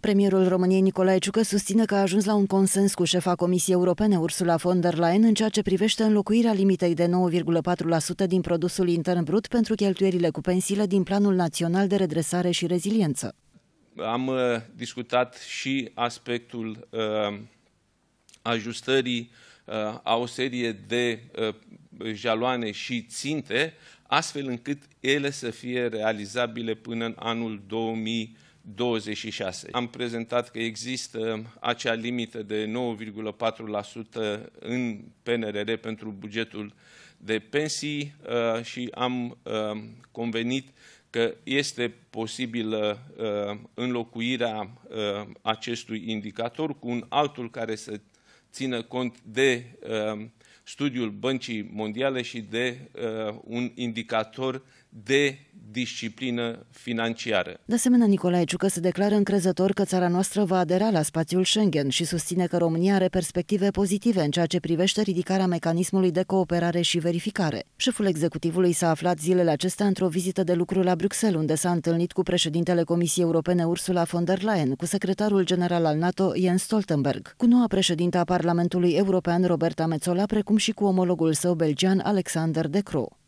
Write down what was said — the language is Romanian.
Premierul României Nicolae Ciucă susține că a ajuns la un consens cu șefa Comisiei Europene Ursula von der Leyen în ceea ce privește înlocuirea limitei de 9,4% din produsul intern brut pentru cheltuierile cu pensiile din Planul Național de Redresare și Reziliență. Am uh, discutat și aspectul uh, ajustării uh, a o serie de uh, jaloane și ținte, astfel încât ele să fie realizabile până în anul 2020 26. Am prezentat că există acea limită de 9,4% în PNRR pentru bugetul de pensii uh, și am uh, convenit că este posibilă uh, înlocuirea acestui indicator cu un altul care să țină cont de studiul Băncii Mondiale și de un indicator de disciplină financiară. De asemenea, Nicolae Ciucă se declară încrezător că țara noastră va adera la spațiul Schengen și susține că România are perspective pozitive în ceea ce privește ridicarea mecanismului de cooperare și verificare. Șeful executivului s-a aflat zilele acestea într-o vizită de lucru la Bruxelles, unde s-a întâlnit cu președintele Comisiei Europene Ursula von der Leyen, cu secretarul general al NATO Jens Stoltenberg, cu noua președinta a Parlamentului European Roberta Metzola, precum și cu omologul său belgian Alexander De Croo.